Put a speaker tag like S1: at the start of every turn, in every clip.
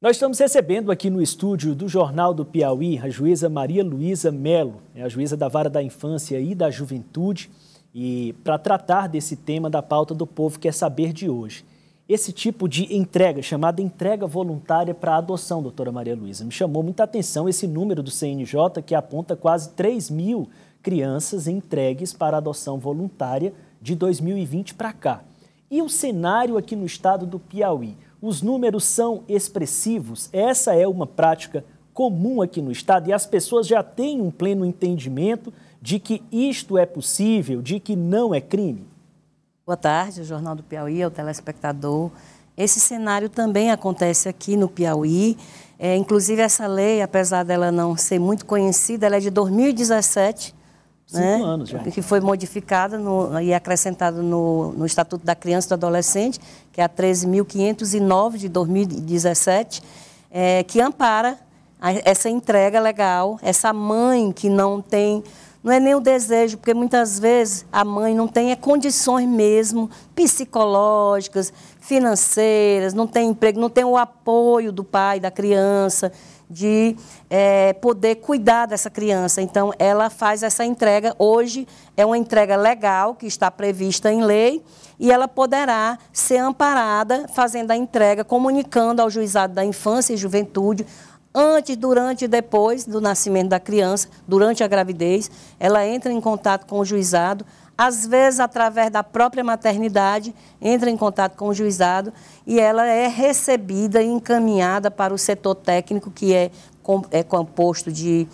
S1: Nós estamos recebendo aqui no estúdio do Jornal do Piauí a juíza Maria Luísa Melo, é a juíza da Vara da Infância e da Juventude, e para tratar desse tema da pauta do povo quer é saber de hoje. Esse tipo de entrega, chamada entrega voluntária para adoção, doutora Maria Luísa, me chamou muita atenção esse número do CNJ que aponta quase 3 mil crianças entregues para adoção voluntária de 2020 para cá. E o cenário aqui no estado do Piauí? os números são expressivos. Essa é uma prática comum aqui no Estado e as pessoas já têm um pleno entendimento de que isto é possível, de que não é crime.
S2: Boa tarde, o Jornal do Piauí, ao é telespectador. Esse cenário também acontece aqui no Piauí. É, inclusive, essa lei, apesar dela não ser muito conhecida, ela é de 2017 Cinco né? anos já. Que foi modificada no, e acrescentada no, no, Estatuto da Criança e do Adolescente, que é a 13.509 de 2017, é, eh, que ampara a, essa entrega legal, essa mãe que não tem não é nem o desejo, porque muitas vezes a mãe não tem é condições mesmo psicológicas, financeiras, não tem emprego, não tem o apoio do pai, da criança, de é, poder cuidar dessa criança. Então, ela faz essa entrega. Hoje é uma entrega legal, que está prevista em lei, e ela poderá ser amparada fazendo a entrega, comunicando ao juizado da infância e juventude antes, durante e depois do nascimento da criança, durante a gravidez, ela entra em contato com o juizado, às vezes através da própria maternidade, entra em contato com o juizado e ela é recebida e encaminhada para o setor técnico, que é, é composto de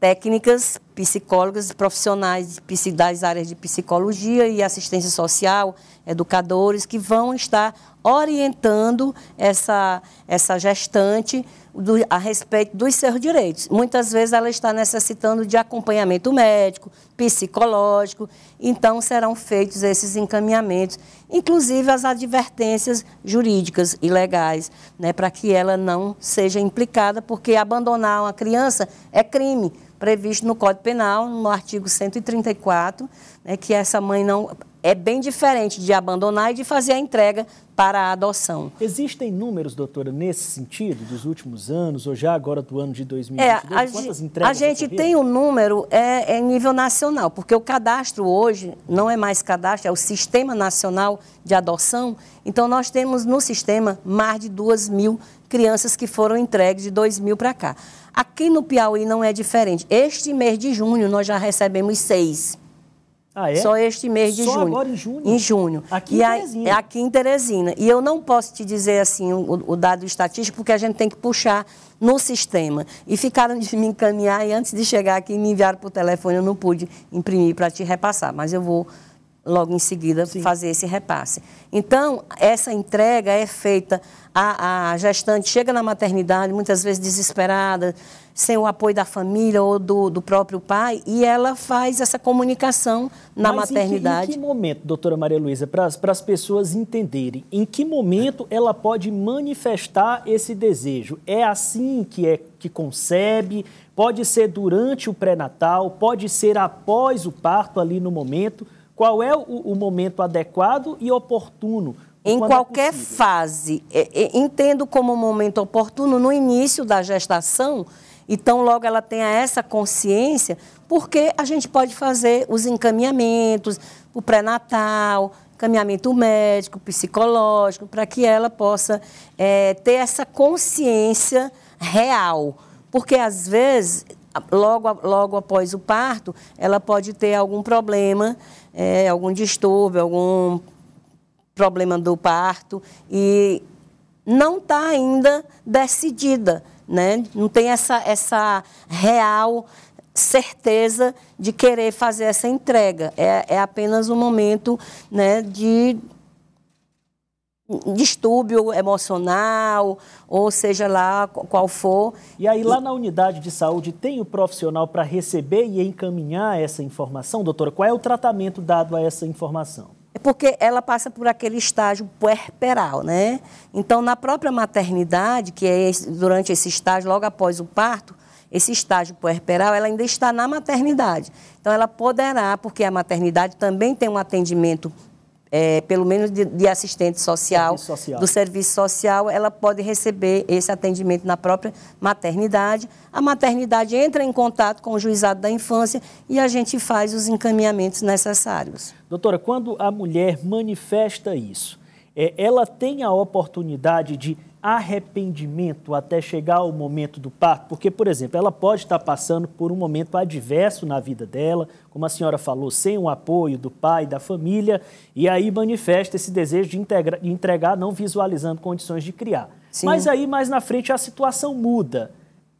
S2: técnicas, psicólogas, profissionais das áreas de psicologia e assistência social, educadores, que vão estar orientando essa, essa gestante do, a respeito dos seus direitos. Muitas vezes ela está necessitando de acompanhamento médico, psicológico, então serão feitos esses encaminhamentos, inclusive as advertências jurídicas e legais, né, para que ela não seja implicada, porque abandonar uma criança é crime previsto no Código Penal, no artigo 134, né, que essa mãe não é bem diferente de abandonar e de fazer a entrega para a adoção.
S1: Existem números, doutora, nesse sentido, dos últimos anos, ou já agora do ano de 2022? É, a Quantas entregas? A gente tem
S2: o um número é, é, nível nacional, porque o cadastro hoje não é mais cadastro, é o Sistema Nacional de Adoção. Então, nós temos no sistema mais de 2 mil crianças que foram entregues de 2000 mil para cá. Aqui no Piauí não é diferente. Este mês de junho, nós já recebemos seis ah, é? Só este mês de Só junho. agora em junho? Em junho. Aqui e em Teresina. A, aqui em Teresina. E eu não posso te dizer assim o, o, dado estatístico, porque a gente tem que puxar no sistema. E ficaram de me encaminhar e antes de chegar aqui me enviaram por telefone, eu não pude imprimir para te repassar, mas eu vou logo em seguida Sim. fazer esse repasse. Então, essa entrega é feita, a, a, gestante chega na maternidade, muitas vezes desesperada, sem o apoio da família ou do, do próprio pai, e ela faz essa comunicação na Mas maternidade. Em
S1: que, em que momento, doutora Maria Luísa, para as pessoas entenderem, em que momento é. ela pode manifestar esse desejo? É assim que é que concebe? Pode ser durante o pré-natal, pode ser após o parto ali no momento. Qual é o, o momento adequado e oportuno? Em é qualquer é fase, é, entendo como momento
S2: oportuno no início da gestação, então logo ela tenha essa consciência, porque a gente pode fazer os encaminhamentos, o pré-natal, encaminhamento médico, psicológico, para que ela possa é, ter essa consciência real. Porque às vezes logo, logo após o parto, ela pode ter algum problema, é, algum distúrbio, algum problema do parto e não está ainda decidida, né? não tem essa, essa real certeza de querer fazer essa entrega. É, é apenas um momento né,
S1: de distúrbio emocional, ou seja lá qual for. E aí, lá na unidade de saúde, tem o profissional para receber e encaminhar essa informação, doutora? Qual é o tratamento dado a essa informação? É porque ela passa por aquele estágio puerperal, né? Então, na própria maternidade,
S2: que é durante esse estágio, logo após o parto, esse estágio puerperal, ela ainda está na maternidade. Então, ela poderá, porque a maternidade também tem um atendimento é, pelo menos de, de assistente social, serviço social, do serviço social, ela pode receber esse atendimento na própria maternidade. A maternidade entra em contato com o juizado da infância e a gente faz os encaminhamentos necessários.
S1: Doutora, quando a mulher manifesta isso, é, ela tem a oportunidade de arrependimento até chegar ao momento do parto? Porque, por exemplo, ela pode estar passando por um momento adverso na vida dela, como a senhora falou, sem o apoio do pai, da família, e aí manifesta esse desejo de, integra, de entregar, não visualizando condições de criar. Sim. Mas aí, mais na frente, a situação muda.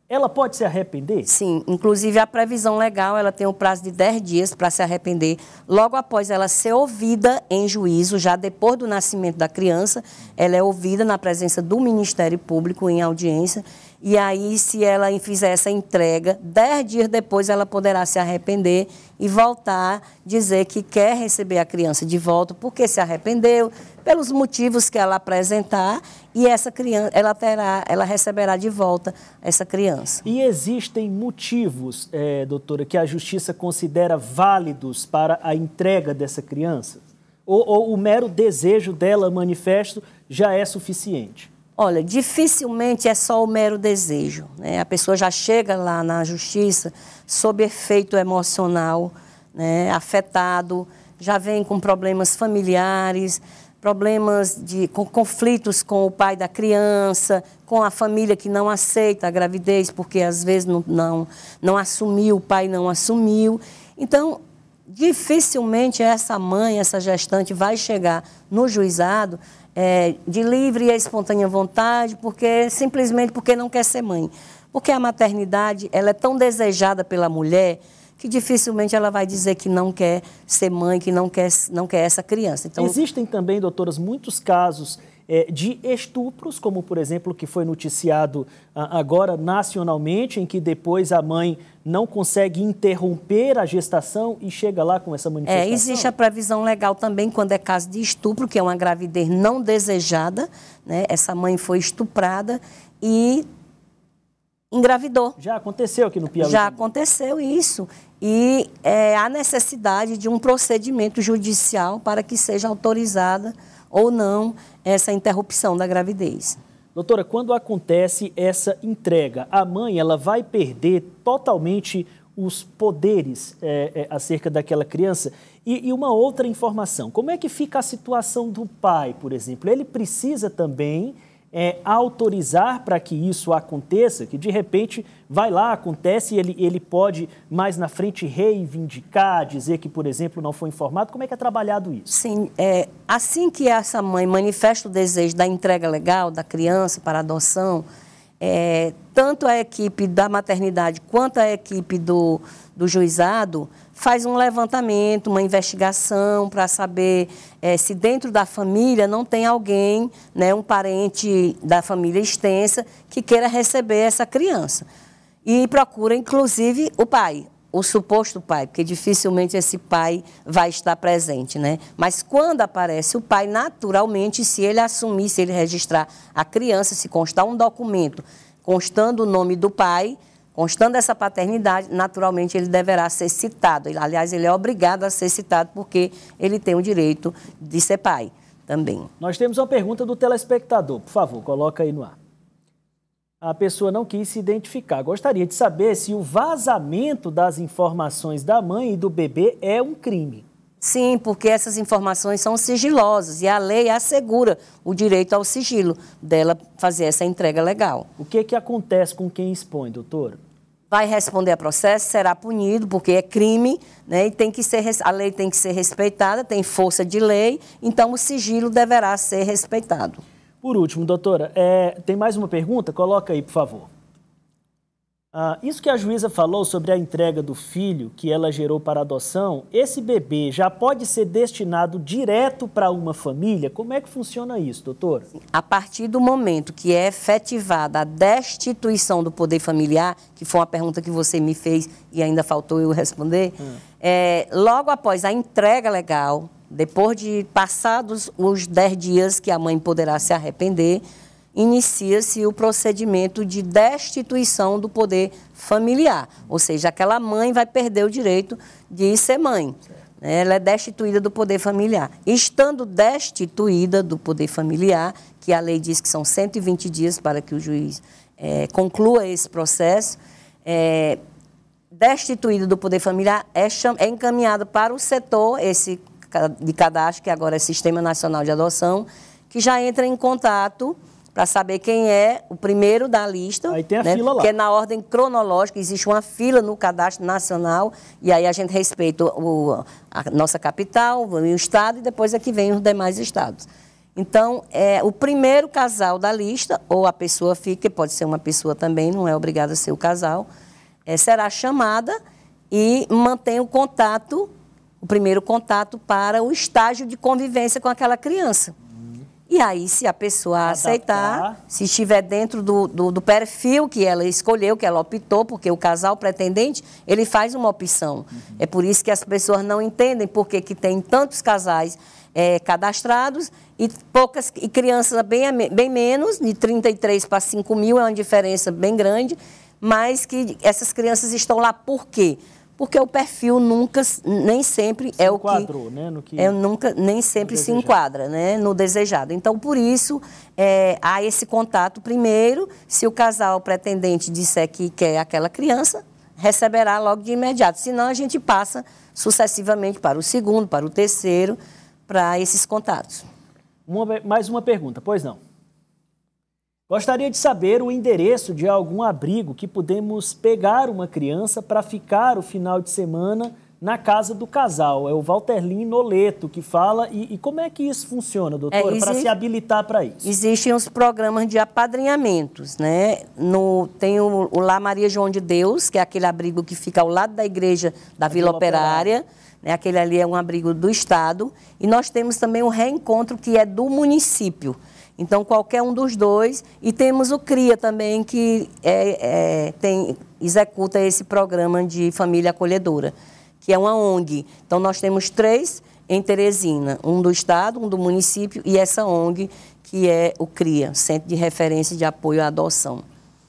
S1: Ela pode se arrepender? Sim, inclusive a previsão
S2: legal, ela tem um prazo de 10 dias para se arrepender, logo após ela ser ouvida em juízo, já depois do nascimento da criança, ela é ouvida na presença do Ministério Público em audiência e aí, se ela fizer essa entrega, dez dias depois ela poderá se arrepender e voltar dizer que quer receber a criança de volta porque se arrependeu, pelos motivos que ela apresentar, e essa criança, ela terá, ela receberá de volta
S1: essa criança. E existem motivos, é, doutora, que a justiça considera válidos para a entrega dessa criança? ou, ou o mero desejo dela manifesto já é suficiente? Olha, dificilmente
S2: é só o mero desejo. Né? A pessoa já chega lá na justiça sob efeito emocional, né? afetado, já vem com problemas familiares, problemas de com conflitos com o pai da criança, com a família que não aceita a gravidez porque às vezes não, não, não assumiu, o pai não assumiu. Então, dificilmente essa mãe, essa gestante vai chegar no juizado é, de livre e espontânea vontade, porque simplesmente porque não quer ser mãe. Porque a maternidade ela é tão desejada pela mulher que dificilmente ela vai dizer que não quer ser mãe, que não quer, não quer essa criança. Então,
S1: Existem também, doutoras, muitos casos é, de estupros, como por exemplo que foi noticiado ah, agora nacionalmente, em que depois a mãe não consegue interromper a gestação e chega lá com essa é, manifestação? É, existe a
S2: previsão legal também quando é caso de estupro, que é uma gravidez não desejada, né? essa mãe foi estuprada e engravidou. Já aconteceu aqui no Piauí? Já aconteceu isso. E é, há necessidade de um procedimento judicial para que seja autorizada ou não essa interrupção da gravidez.
S1: Doutora, quando acontece essa entrega, a mãe ela vai perder totalmente os poderes é, é, acerca daquela criança? E, e, uma outra informação, como é que fica a situação do pai, por exemplo? Ele precisa também é, autorizar para que isso aconteça, que de repente vai lá, acontece e ele, ele pode mais na frente reivindicar, dizer que, por exemplo, não foi informado? Como é que é trabalhado isso? Sim, é,
S2: assim que essa mãe manifesta o desejo da entrega legal da criança para adoção, é, tanto a equipe da maternidade quanto a equipe do, do juizado faz um levantamento, uma investigação para saber é, se dentro da família não tem alguém, né, um parente da família extensa, que queira receber essa criança. E procura, inclusive, o pai, o suposto pai, porque dificilmente esse pai vai estar presente, né? Mas quando aparece o pai, naturalmente, se ele assumir, se ele registrar a criança, se constar um documento constando o nome do pai, Constando essa paternidade, naturalmente ele deverá ser citado. Aliás, ele é obrigado a ser citado porque ele tem o direito de ser
S1: pai também. Nós temos uma pergunta do telespectador, por favor, coloca aí no ar. A pessoa não quis se identificar. Gostaria de saber se o vazamento das informações da mãe e do bebê é um crime. Sim, porque essas informações são
S2: sigilosas e a lei assegura o direito ao sigilo dela fazer essa entrega legal. O que, é que acontece com quem expõe, doutor? vai responder a processo, será punido, porque é crime, né, e tem que ser, a lei tem que ser respeitada, tem força de lei, então
S1: o sigilo deverá ser respeitado. Por último, doutora, é, tem mais uma pergunta? Coloca aí, por favor. Ah, isso que a juíza falou sobre a entrega do filho que ela gerou para adoção, esse bebê já pode ser destinado direto para uma família? Como é que funciona isso, doutor? A partir do momento que é efetivada
S2: a destituição do poder familiar, que foi uma pergunta que você me fez e ainda faltou eu responder, hum. é, logo após a entrega legal, depois de passados os 10 dias que a mãe poderá se arrepender, inicia-se o procedimento de destituição do poder familiar, ou seja, aquela mãe vai perder o direito de ser mãe. Ela é destituída do poder familiar. Estando destituída do poder familiar, que a lei diz que são 120 dias para que o juiz é, conclua esse processo, é, destituída do poder familiar, é, é encaminhada para o setor, esse de cadastro, que agora é Sistema Nacional de Adoção, que já entra em contato para saber quem é o primeiro da lista. Aí tem a né? fila lá. Porque na ordem cronológica existe uma fila no cadastro nacional e aí a gente respeita o, a nossa capital, o estado e depois é que vem os demais estados. Então, é o primeiro casal da lista, ou a pessoa fica, pode ser uma pessoa também, não é obrigada a ser o casal, é, será chamada e mantém o contato, o primeiro contato para o estágio de convivência com aquela criança. E aí, se a pessoa Adaptar. aceitar, se estiver dentro do, do, do, perfil que ela escolheu, que ela optou, porque o casal pretendente, ele faz uma opção. Uhum. É por isso que as pessoas não entendem por que tem tantos casais é, cadastrados e poucas e crianças bem, bem menos, de 33 para 5 mil é uma diferença bem grande, mas que essas crianças estão lá por quê? porque o perfil nunca, nem sempre se é o que,
S1: né, no que é
S2: nunca, nem sempre se enquadra, né, no desejado. Então, por isso é, há esse contato primeiro. Se o casal pretendente disser que quer aquela criança, receberá logo de imediato. Senão, a gente passa sucessivamente para o segundo, para o terceiro, para esses contatos.
S1: Uma, mais uma pergunta, pois não? Gostaria de saber o endereço de algum abrigo que podemos pegar uma criança para ficar o final de semana na casa do casal. É o Walterlin Noleto que fala. E, e como é que isso funciona, doutora, é, para se habilitar para isso?
S2: Existem os programas de apadrinhamentos, né? No, tem o, o Lá Maria João de Deus, que é aquele abrigo que fica ao lado da igreja da, Vila, Vila, Operária. Operária. Né? Aquele ali é um abrigo do Estado. E nós temos também o reencontro que é do município. Então, qualquer um dos dois. E temos o CRIA também, que é, é, tem, executa esse programa de família acolhedora, que é uma ONG. Então, nós temos três em Teresina, um do Estado, um do município e essa ONG, que é o CRIA, Centro de Referência de Apoio à Adoção.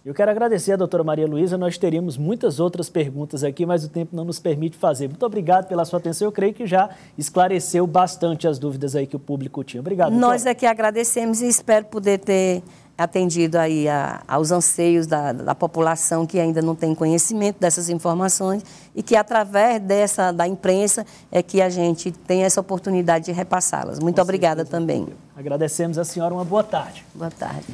S1: Eu quero agradecer a doutora Maria Luísa. Nós teríamos muitas outras perguntas aqui, mas o tempo não nos permite fazer. Muito obrigado pela sua atenção. Eu creio que já esclareceu bastante as dúvidas aí que o público tinha. Obrigado. Doutora. Nós
S2: aqui é agradecemos e espero poder ter atendido aí a, aos anseios da, da, população que ainda não tem conhecimento dessas informações e que através dessa da imprensa é que a gente tem essa oportunidade de repassá-las. Muito Com obrigada certeza. também.
S1: Agradecemos a senhora, uma boa tarde. Boa tarde.